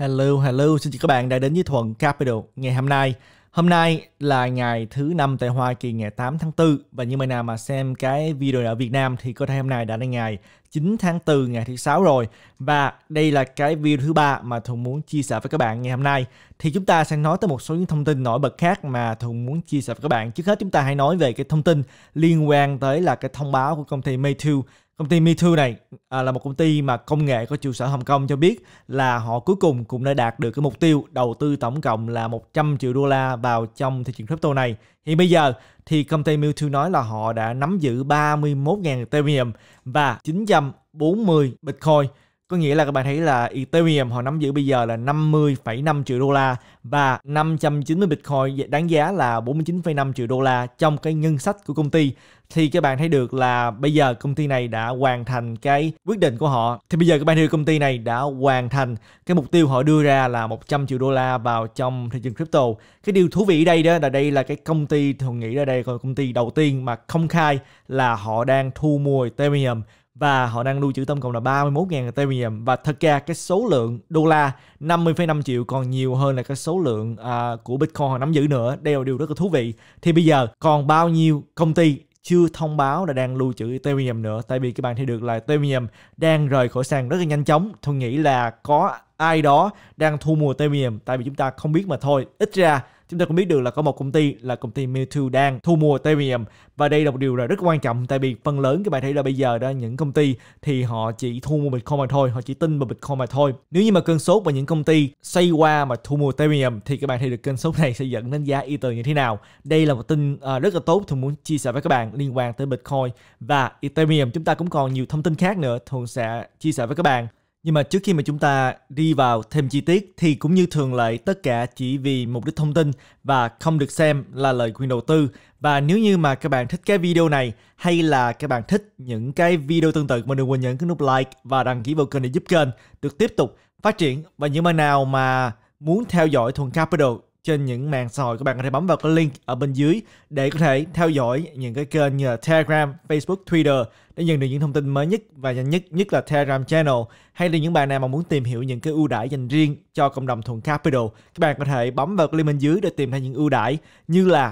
Hello, hello, xin chào các bạn đã đến với Thuận Capital ngày hôm nay. Hôm nay là ngày thứ năm tại Hoa Kỳ ngày 8 tháng 4 và như bạn nào mà xem cái video ở Việt Nam thì có thể hôm nay đã là ngày 9 tháng 4 ngày thứ sáu rồi và đây là cái video thứ ba mà Thuận muốn chia sẻ với các bạn ngày hôm nay thì chúng ta sẽ nói tới một số những thông tin nổi bật khác mà Thuận muốn chia sẻ với các bạn. Trước hết chúng ta hãy nói về cái thông tin liên quan tới là cái thông báo của công ty Meitu Công ty MeToo này à, là một công ty mà công nghệ có trụ sở Hồng Kông cho biết là họ cuối cùng cũng đã đạt được cái mục tiêu đầu tư tổng cộng là 100 triệu đô la vào trong thị trường crypto này. Hiện bây giờ thì công ty MeToo nói là họ đã nắm giữ 31.000 Ethereum và 940 Bitcoin. Có nghĩa là các bạn thấy là Ethereum họ nắm giữ bây giờ là 50,5 triệu đô la và 590 Bitcoin dạ, đáng giá là 49,5 triệu đô la trong cái ngân sách của công ty thì các bạn thấy được là bây giờ công ty này đã hoàn thành cái quyết định của họ thì bây giờ các bạn thấy được công ty này đã hoàn thành cái mục tiêu họ đưa ra là 100 triệu đô la vào trong thị trường crypto cái điều thú vị ở đây đó là đây là cái công ty thường nghĩ ra đây là công ty đầu tiên mà công khai là họ đang thu mua Ethereum và họ đang lưu trữ tổng cộng là 31.000 Ethereum và thật ra cái số lượng đô la 50,5 triệu còn nhiều hơn là cái số lượng uh, của Bitcoin họ nắm giữ nữa đây là điều rất là thú vị thì bây giờ còn bao nhiêu công ty chưa thông báo là đang lưu trữ Ethereum nữa tại vì các bạn thấy được là Ethereum đang rời khỏi sàn rất là nhanh chóng tôi nghĩ là có ai đó đang thu mua Ethereum tại vì chúng ta không biết mà thôi ít ra chúng ta cũng biết được là có một công ty là công ty Mewtwo đang thu mua Ethereum và đây là một điều là rất quan trọng tại vì phần lớn các bạn thấy là bây giờ đó những công ty thì họ chỉ thu mua Bitcoin mà thôi, họ chỉ tin vào Bitcoin mà thôi. Nếu như mà cơn sốt và những công ty xoay qua mà thu mua Ethereum thì các bạn thấy được cơn sốt này sẽ dẫn đến giá Ether như thế nào. Đây là một tin à, rất là tốt thường muốn chia sẻ với các bạn liên quan tới Bitcoin và Ethereum. Chúng ta cũng còn nhiều thông tin khác nữa thường sẽ chia sẻ với các bạn. Nhưng mà trước khi mà chúng ta đi vào thêm chi tiết thì cũng như thường lệ tất cả chỉ vì mục đích thông tin và không được xem là lời khuyên đầu tư. Và nếu như mà các bạn thích cái video này hay là các bạn thích những cái video tương tự mà đừng quên nhấn cái nút like và đăng ký vào kênh để giúp kênh được tiếp tục phát triển. Và những bạn nào mà muốn theo dõi Thuần Capital trên những mạng xã hội các bạn có thể bấm vào cái link ở bên dưới để có thể theo dõi những cái kênh như là Telegram, Facebook, Twitter để nhận được những thông tin mới nhất và nhanh nhất nhất là Telegram channel hay là những bạn nào mà muốn tìm hiểu những cái ưu đãi dành riêng cho cộng đồng thuần capital các bạn có thể bấm vào cái link bên dưới để tìm thấy những ưu đãi như là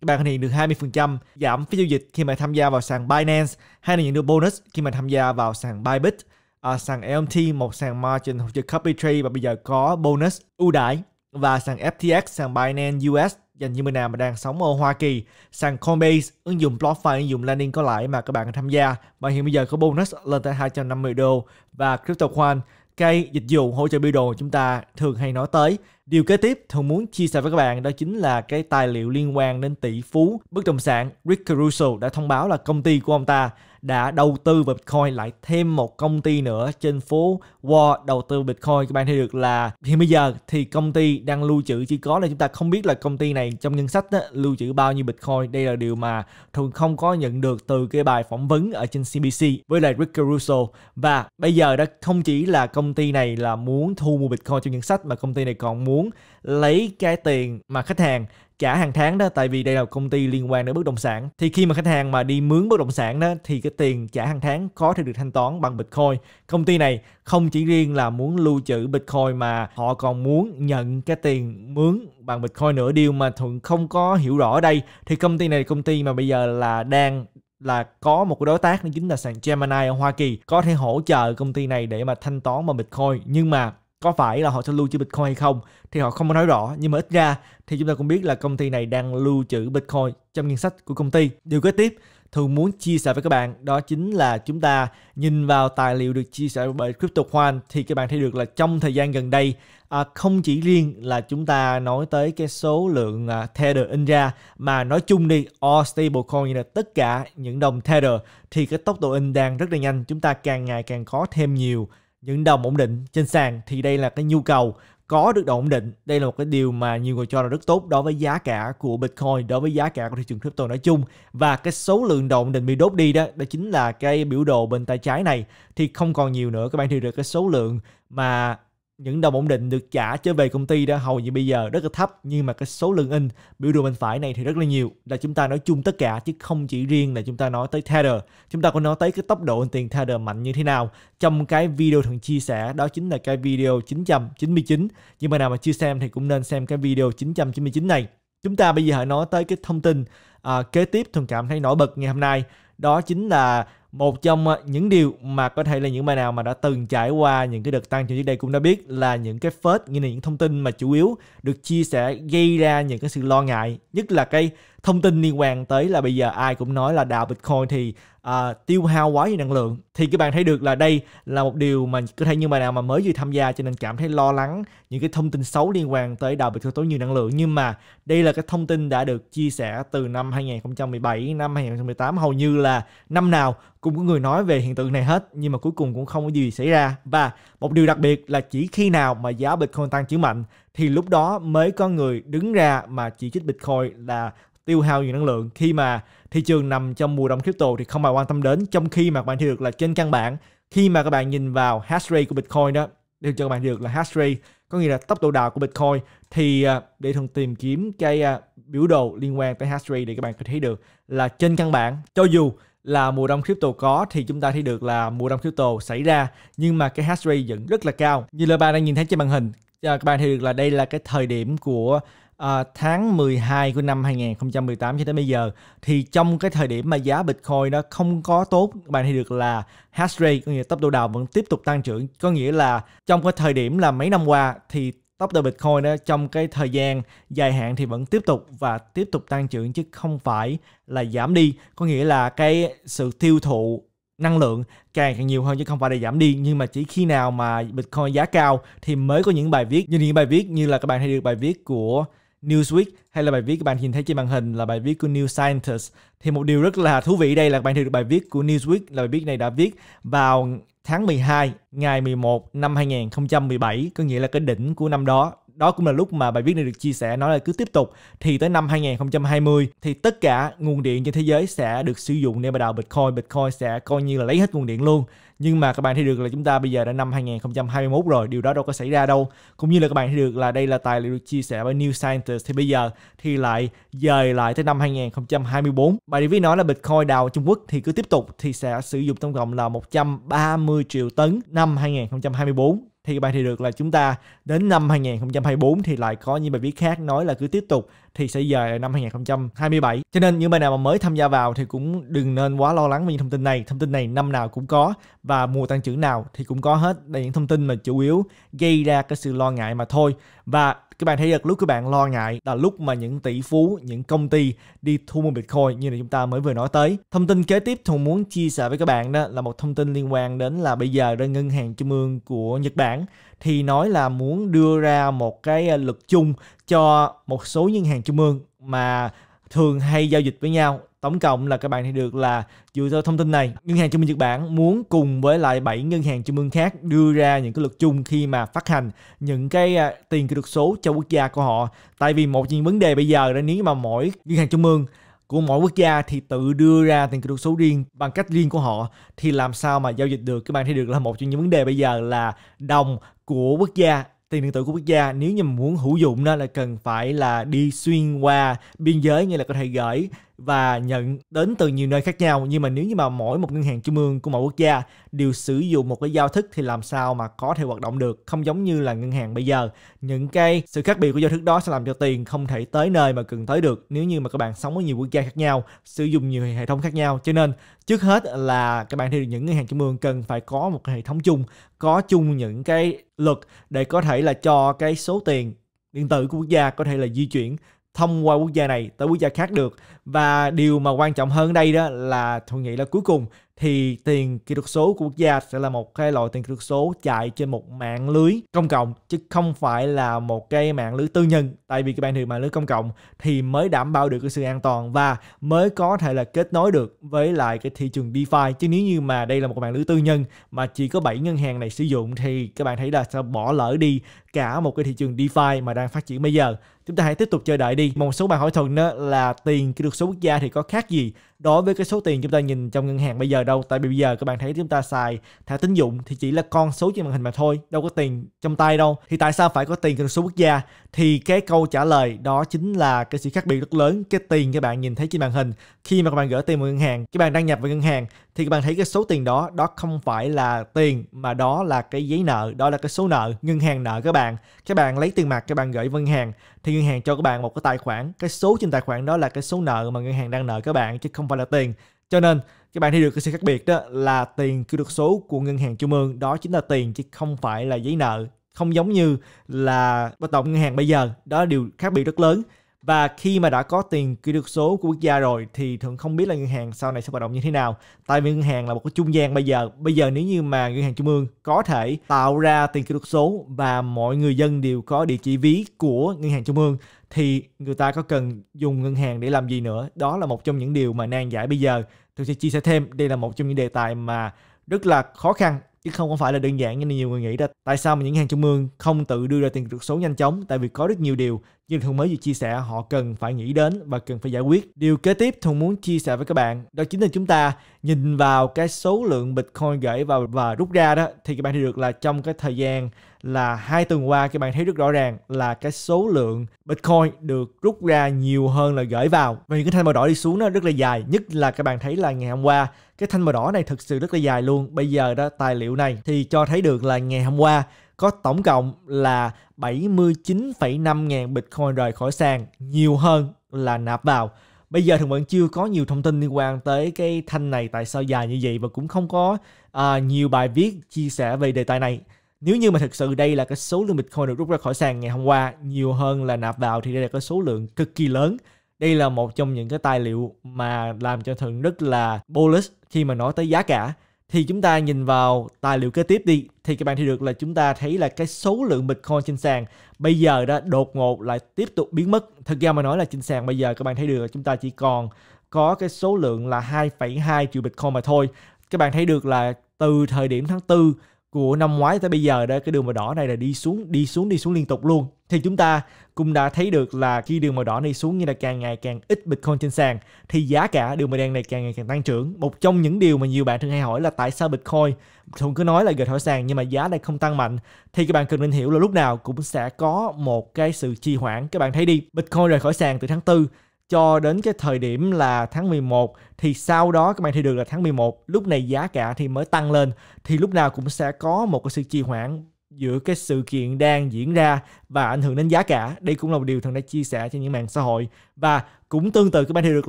các bạn có thể được 20% giảm phí giao dịch khi mà tham gia vào sàn Binance hay là nhận được bonus khi mà tham gia vào sàn Bybit, à, sàn LMT, một sàn margin hoặc là copy trade và bây giờ có bonus ưu đãi và sàn FTX, sàn Binance US dành cho người nào mà đang sống ở Hoa Kỳ, sàn Coinbase, ứng dụng BlockFi, ứng dụng landing có lãi mà các bạn tham gia. Và hiện bây giờ có bonus lên tới 250 đô và CryptoQuant, cây dịch vụ hỗ trợ biểu đồ chúng ta thường hay nói tới. Điều kế tiếp thường muốn chia sẻ với các bạn đó chính là cái tài liệu liên quan đến tỷ phú bất động sản Rick Caruso đã thông báo là công ty của ông ta đã đầu tư vào Bitcoin lại thêm một công ty nữa trên phố Wall đầu tư Bitcoin các bạn thấy được là hiện bây giờ thì công ty đang lưu trữ chỉ có là chúng ta không biết là công ty này trong ngân sách đó, lưu trữ bao nhiêu Bitcoin đây là điều mà thường không có nhận được từ cái bài phỏng vấn ở trên CBC với lại Rick Caruso và bây giờ đó không chỉ là công ty này là muốn thu mua Bitcoin trong ngân sách mà công ty này còn muốn lấy cái tiền mà khách hàng trả hàng tháng đó tại vì đây là công ty liên quan đến bất động sản thì khi mà khách hàng mà đi mướn bất động sản đó thì cái tiền trả hàng tháng có thể được thanh toán bằng bitcoin công ty này không chỉ riêng là muốn lưu trữ bitcoin mà họ còn muốn nhận cái tiền mướn bằng bitcoin nữa điều mà thuận không có hiểu rõ ở đây thì công ty này là công ty mà bây giờ là đang là có một đối tác đó chính là sàn Gemini ở Hoa Kỳ có thể hỗ trợ công ty này để mà thanh toán bằng Bitcoin nhưng mà có phải là họ sẽ lưu trữ Bitcoin hay không thì họ không có nói rõ nhưng mà ít ra thì chúng ta cũng biết là công ty này đang lưu trữ Bitcoin trong ngân sách của công ty. Điều kế tiếp thường muốn chia sẻ với các bạn đó chính là chúng ta nhìn vào tài liệu được chia sẻ bởi Crypto One thì các bạn thấy được là trong thời gian gần đây à, không chỉ riêng là chúng ta nói tới cái số lượng à, Tether in ra mà nói chung đi all stablecoin là tất cả những đồng Tether thì cái tốc độ in đang rất là nhanh chúng ta càng ngày càng có thêm nhiều những đồng ổn định trên sàn thì đây là cái nhu cầu có được độ ổn định đây là một cái điều mà nhiều người cho là rất tốt đối với giá cả của bitcoin đối với giá cả của thị trường crypto nói chung và cái số lượng độ ổn định bị đốt đi đó đó chính là cái biểu đồ bên tay trái này thì không còn nhiều nữa các bạn thấy được cái số lượng mà những đồng ổn định được trả trở về công ty đã hầu như bây giờ rất là thấp nhưng mà cái số lượng in biểu đồ bên phải này thì rất là nhiều là chúng ta nói chung tất cả chứ không chỉ riêng là chúng ta nói tới Tether chúng ta có nói tới cái tốc độ in tiền Tether mạnh như thế nào trong cái video thường chia sẻ đó chính là cái video 999 nhưng mà nào mà chưa xem thì cũng nên xem cái video 999 này chúng ta bây giờ hãy nói tới cái thông tin à, kế tiếp thường cảm thấy nổi bật ngày hôm nay đó chính là một trong ờ, những điều mà có thể là những bạn nào mà đã từng trải qua những cái đợt tăng trưởng trước đây cũng đã biết là những cái phết như là những thông tin mà chủ yếu được chia sẻ gây ra những cái sự lo ngại nhất là cái thông tin liên quan tới là bây giờ ai cũng nói là đào Bitcoin thì à, tiêu hao quá nhiều năng lượng thì các bạn thấy được là đây là một điều mà có thể như bạn nào mà mới vừa tham gia cho nên cảm thấy lo lắng những cái thông tin xấu liên quan tới đào bị tiêu tốn nhiều năng lượng nhưng mà đây là cái thông tin đã được chia sẻ từ năm 2017 năm 2018 hầu như là năm nào cũng có người nói về hiện tượng này hết nhưng mà cuối cùng cũng không có gì xảy ra và một điều đặc biệt là chỉ khi nào mà giá Bitcoin tăng trưởng mạnh thì lúc đó mới có người đứng ra mà chỉ trích Bitcoin là tiêu hao nhiều năng lượng khi mà thị trường nằm trong mùa đông crypto thì không ai quan tâm đến trong khi mà các bạn thấy được là trên căn bản khi mà các bạn nhìn vào hash rate của Bitcoin đó đều cho các bạn được là hash rate có nghĩa là tốc độ đào của Bitcoin thì à, để thường tìm kiếm cái à, biểu đồ liên quan tới hash rate để các bạn có thấy được là trên căn bản cho dù là mùa đông crypto có thì chúng ta thấy được là mùa đông crypto xảy ra nhưng mà cái hash rate vẫn rất là cao như là bạn đang nhìn thấy trên màn hình à, các bạn thấy được là đây là cái thời điểm của uh, tháng 12 của năm 2018 cho tới bây giờ thì trong cái thời điểm mà giá Bitcoin nó không có tốt các bạn thấy được là hash rate có nghĩa tốc độ đào vẫn tiếp tục tăng trưởng có nghĩa là trong cái thời điểm là mấy năm qua thì tốc độ Bitcoin đó trong cái thời gian dài hạn thì vẫn tiếp tục và tiếp tục tăng trưởng chứ không phải là giảm đi có nghĩa là cái sự tiêu thụ năng lượng càng càng nhiều hơn chứ không phải là giảm đi nhưng mà chỉ khi nào mà Bitcoin giá cao thì mới có những bài viết như những bài viết như là các bạn thấy được bài viết của Newsweek hay là bài viết các bạn nhìn thấy trên màn hình là bài viết của New Scientist thì một điều rất là thú vị đây là bạn thấy được bài viết của Newsweek là bài viết này đã viết vào tháng 12 ngày 11 năm 2017 có nghĩa là cái đỉnh của năm đó đó cũng là lúc mà bài viết này được chia sẻ nói là cứ tiếp tục thì tới năm 2020 thì tất cả nguồn điện trên thế giới sẽ được sử dụng để bắt đầu Bitcoin. Bitcoin sẽ coi như là lấy hết nguồn điện luôn. Nhưng mà các bạn thấy được là chúng ta bây giờ đã năm 2021 rồi, điều đó đâu có xảy ra đâu. Cũng như là các bạn thấy được là đây là tài liệu được chia sẻ bởi New Scientist thì bây giờ thì lại dời lại tới năm 2024. Bài viết nói là Bitcoin đào Trung Quốc thì cứ tiếp tục thì sẽ sử dụng tổng cộng là 130 triệu tấn năm 2024 thì bài thì được là chúng ta đến năm 2024 thì lại có những bài viết khác nói là cứ tiếp tục thì sẽ dời năm 2027. Cho nên những bài nào mà mới tham gia vào thì cũng đừng nên quá lo lắng về những thông tin này. Thông tin này năm nào cũng có và mùa tăng trưởng nào thì cũng có hết. Đây những thông tin mà chủ yếu gây ra cái sự lo ngại mà thôi. Và các bạn thấy được lúc các bạn lo ngại là lúc mà những tỷ phú những công ty đi thu mua bitcoin như là chúng ta mới vừa nói tới thông tin kế tiếp thùng muốn chia sẻ với các bạn đó là một thông tin liên quan đến là bây giờ ra ngân hàng trung ương của nhật bản thì nói là muốn đưa ra một cái ờ, luật chung cho một số ngân hàng trung ương mà thường hay giao dịch với nhau Tổng cộng là các bạn thì được là dựa theo thông tin này, Ngân hàng Trung ương Nhật Bản muốn cùng với lại bảy ngân hàng trung ương khác đưa ra những cái luật chung khi mà phát hành những cái à, tiền kỹ thuật số cho quốc gia của họ. Tại vì một những vấn đề bây giờ là nếu mà mỗi ngân hàng trung ương của mỗi quốc gia thì tự đưa ra tiền kỹ thuật số riêng bằng cách riêng của họ thì làm sao mà giao dịch được các bạn thấy được là một trong những vấn đề bây giờ là đồng của quốc gia tiền điện tử của quốc gia nếu như muốn hữu dụng đó là cần phải là đi xuyên qua biên giới như là có thể gửi và nhận đến từ nhiều nơi khác nhau nhưng mà nếu như mà mỗi một ngân hàng trung ương của mỗi quốc gia đều sử dụng một cái giao thức thì làm sao mà có thể hoạt động được không giống như là ngân hàng bây giờ những cái sự khác biệt của giao thức đó sẽ làm cho tiền không thể tới nơi mà cần tới được nếu như mà các bạn sống ở nhiều quốc gia khác nhau sử dụng nhiều hệ thống khác nhau cho nên trước hết là các bạn thì những ngân hàng trung ương cần phải có một hệ thống chung có chung những cái luật để có thể là cho cái số tiền điện tử của quốc gia có thể là di chuyển thông qua quốc gia này tới quốc gia khác được và điều mà quan trọng hơn đây đó là tôi nghĩ là cuối cùng thì tiền kỹ thuật số của quốc gia sẽ là một cái loại tiền kỹ thuật số chạy trên một mạng lưới công cộng chứ không phải là một cái mạng lưới tư nhân tại vì các bạn thì mạng lưới công cộng thì mới đảm bảo được cái sự an toàn và mới có thể là kết nối được với lại cái thị trường DeFi chứ nếu như mà đây là một mạng lưới tư nhân mà chỉ có 7 ngân hàng này sử dụng thì các bạn thấy là sẽ bỏ lỡ đi cả một cái thị trường DeFi mà đang phát triển bây giờ chúng ta hãy tiếp tục chờ đợi đi một số bạn hỏi thuận đó là tiền khi được số quốc gia thì có khác gì đối với cái số tiền chúng ta nhìn trong ngân hàng bây giờ đâu tại vì bây giờ các bạn thấy chúng ta xài thẻ tín dụng thì chỉ là con số trên màn hình mà thôi đâu có tiền trong tay đâu thì tại sao phải có tiền khi được số quốc gia thì cái câu trả lời đó chính là cái sự khác biệt rất lớn cái tiền các bạn nhìn thấy trên màn hình khi mà các bạn gửi tiền vào ngân hàng các bạn đăng nhập vào ngân hàng thì các bạn thấy cái số tiền đó đó không phải là tiền mà đó là cái giấy nợ đó là cái số nợ ngân hàng nợ các bạn các bạn lấy tiền mặt các bạn gửi ngân hàng thì ngân hàng cho các bạn một cái tài khoản cái số trên tài khoản đó là cái số nợ mà ngân hàng đang nợ các bạn chứ không phải là tiền cho nên các bạn thấy được cái sự khác biệt đó là tiền kỹ thuật số của ngân hàng trung ương đó chính là tiền chứ không phải là giấy nợ không giống như là bất động ngân hàng bây giờ đó là điều khác biệt rất lớn và khi mà đã có tiền kỹ thuật số của quốc gia rồi thì thường không biết là ngân hàng sau này sẽ hoạt động như thế nào tại vì ngân hàng là một cái trung gian bây giờ bây giờ nếu như mà ngân hàng trung ương có thể tạo ra tiền kỹ thuật số và mọi người dân đều có địa chỉ ví của ngân hàng trung ương thì người ta có cần dùng ngân hàng để làm gì nữa đó là một trong những điều mà nan giải bây giờ tôi sẽ chia sẻ thêm đây là một trong những đề tài mà rất là khó khăn chứ không phải là đơn giản như nhiều người nghĩ ra tại sao mà những hàng trung ương không tự đưa ra tiền kỹ thuật số nhanh chóng tại vì có rất nhiều điều nhưng Thuận mới vừa chia sẻ họ cần phải nghĩ đến và cần phải giải quyết. Điều kế tiếp Thuận muốn chia sẻ với các bạn đó chính là chúng ta nhìn vào cái số lượng Bitcoin gửi vào và rút ra đó thì các bạn thấy được là trong cái thời gian là hai tuần qua các bạn thấy rất rõ ràng là cái số lượng Bitcoin được rút ra nhiều hơn là gửi vào. Và những cái thanh màu đỏ đi xuống nó rất là dài, nhất là các bạn thấy là ngày hôm qua cái thanh màu đỏ này thực sự rất là dài luôn. Bây giờ đó tài liệu này thì cho thấy được là ngày hôm qua có tổng cộng là 79,5 ngàn Bitcoin rời khỏi sàn, nhiều hơn là nạp vào. Bây giờ thì vẫn chưa có nhiều thông tin liên quan tới cái thanh này tại sao dài như vậy và cũng không có à, nhiều bài viết chia sẻ về đề tài này. Nếu như mà thực sự đây là cái số lượng Bitcoin được rút ra khỏi sàn ngày hôm qua nhiều hơn là nạp vào thì đây là cái số lượng cực kỳ lớn. Đây là một trong những cái tài liệu mà làm cho Thượng rất là bullish khi mà nói tới giá cả thì chúng ta nhìn vào tài liệu kế tiếp đi thì các bạn thấy được là chúng ta thấy là cái số lượng Bitcoin trên sàn bây giờ đã đột ngột lại tiếp tục biến mất. Thực ra mà nói là trên sàn bây giờ các bạn thấy được là chúng ta chỉ còn có cái số lượng là 2,2 triệu Bitcoin mà thôi. Các bạn thấy được là từ thời điểm tháng 4 của năm ngoái tới bây giờ đó cái đường màu đỏ này là đi xuống đi xuống đi xuống liên tục luôn thì chúng ta cũng đã thấy được là khi đường màu đỏ này xuống như là càng ngày càng ít Bitcoin trên sàn thì giá cả đường màu đen này càng ngày càng tăng trưởng. Một trong những điều mà nhiều bạn thường hay hỏi là tại sao Bitcoin thường cứ nói là gạch hỏi sàn nhưng mà giá lại không tăng mạnh thì các bạn cần nên hiểu là lúc nào cũng sẽ có một cái sự trì hoãn. Các bạn thấy đi, Bitcoin rời khỏi sàn từ tháng 4 cho đến cái thời điểm là tháng 11 thì sau đó các bạn thì được là tháng 11 lúc này giá cả thì mới tăng lên thì lúc nào cũng sẽ có một cái sự trì hoãn giữa cái sự kiện đang diễn ra và ảnh hưởng đến giá cả đây cũng là một điều thần đã chia sẻ trên những mạng xã hội và cũng tương tự các bạn thì được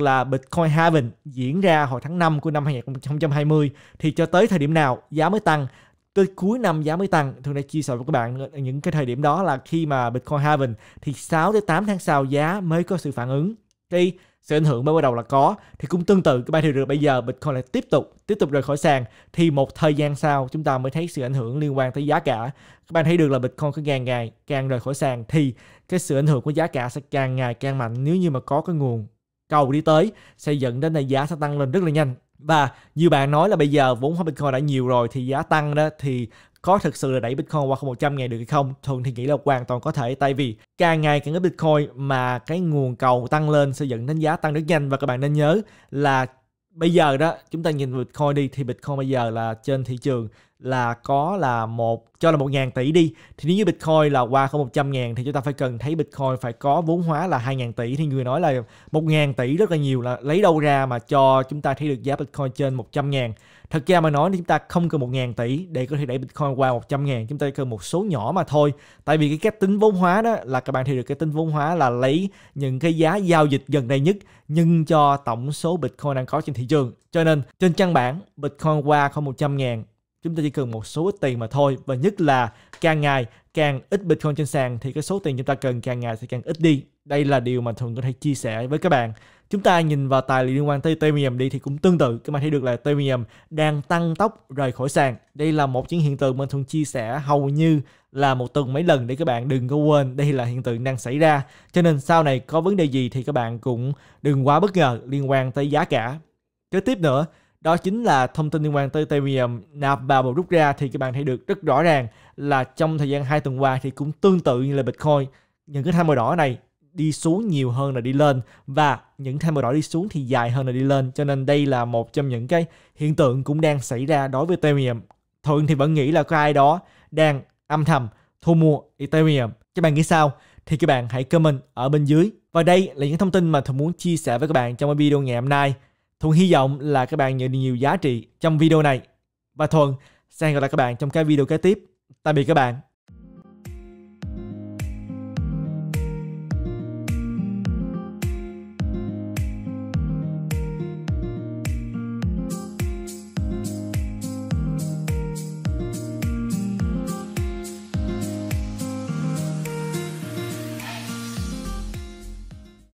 là Bitcoin halving diễn ra hồi tháng 5 của năm 2020 thì cho tới thời điểm nào giá mới tăng tới cuối năm giá mới tăng thường đã chia sẻ với các bạn những cái thời điểm đó là khi mà Bitcoin halving thì 6 tới 8 tháng sau giá mới có sự phản ứng cái sự ảnh hưởng mới bắt đầu là có thì cũng tương tự cái ba thị trường bây giờ Bitcoin lại tiếp tục tiếp tục rời khỏi sàn thì một thời gian sau chúng ta mới thấy sự ảnh hưởng liên quan tới giá cả các bạn thấy được là Bitcoin cứ càng ngày càng rời khỏi sàn thì cái sự ảnh hưởng của giá cả sẽ càng ngày càng mạnh nếu như mà có cái nguồn cầu đi tới sẽ dẫn đến là giá sẽ tăng lên rất là nhanh và như bạn nói là bây giờ vốn hóa Bitcoin đã nhiều rồi thì giá tăng đó thì có thực sự là đẩy Bitcoin qua 100 ngàn được hay không? thường thì nghĩ là hoàn toàn có thể tại vì càng ngày càng ít Bitcoin mà cái nguồn cầu tăng lên sẽ dẫn đến giá tăng rất nhanh và các bạn nên nhớ là bây giờ đó chúng ta nhìn Bitcoin đi thì Bitcoin bây giờ là trên thị trường là có là một cho là một ngàn tỷ đi thì nếu như Bitcoin là qua không 100 ngàn thì chúng ta phải cần thấy Bitcoin phải có vốn hóa là 2 ngàn tỷ thì người nói là một ngàn tỷ rất là nhiều là lấy đâu ra mà cho chúng ta thấy được giá Bitcoin trên 100 ngàn Thật ra mà nói thì chúng ta không cần một ngàn tỷ để có thể đẩy Bitcoin qua một trăm ngàn. Chúng ta cần một số nhỏ mà thôi. Tại vì cái cách tính vốn hóa đó là các bạn thì được cái tính vốn hóa là lấy những cái giá giao dịch gần đây nhất nhân cho tổng số Bitcoin đang có trên thị trường. Cho nên trên trang bản Bitcoin qua không một trăm ngàn chúng ta chỉ cần một số ít tiền mà thôi và nhất là càng ngày càng ít bitcoin trên sàn thì cái số tiền chúng ta cần càng ngày sẽ càng ít đi đây là điều mà thường có thể chia sẻ với các bạn chúng ta nhìn vào tài liệu liên quan tới Ethereum đi thì cũng tương tự các bạn thấy được là Ethereum đang tăng tốc rời khỏi sàn đây là một những hiện tượng mình thường chia sẻ hầu như là một tuần mấy lần để các bạn đừng có quên đây là hiện tượng đang xảy ra cho nên sau này có vấn đề gì thì các bạn cũng đừng quá bất ngờ liên quan tới giá cả kế tiếp nữa đó chính là thông tin liên quan tới Ethereum nạp vào và rút ra thì các bạn thấy được rất rõ ràng là trong thời gian 2 tuần qua thì cũng tương tự như là Bitcoin những cái tham màu đỏ này đi xuống nhiều hơn là đi lên và những thay màu đỏ đi xuống thì dài hơn là đi lên cho nên đây là một trong những cái hiện tượng cũng đang xảy ra đối với Ethereum thường thì vẫn nghĩ là có ai đó đang âm thầm thu mua Ethereum các bạn nghĩ sao thì các bạn hãy comment ở bên dưới và đây là những thông tin mà Thuận muốn chia sẻ với các bạn trong video ngày hôm nay Thuận hy vọng là các bạn nhận được nhiều giá trị trong video này và Thuận sẽ hẹn gặp lại các bạn trong các video kế tiếp tạm biệt các bạn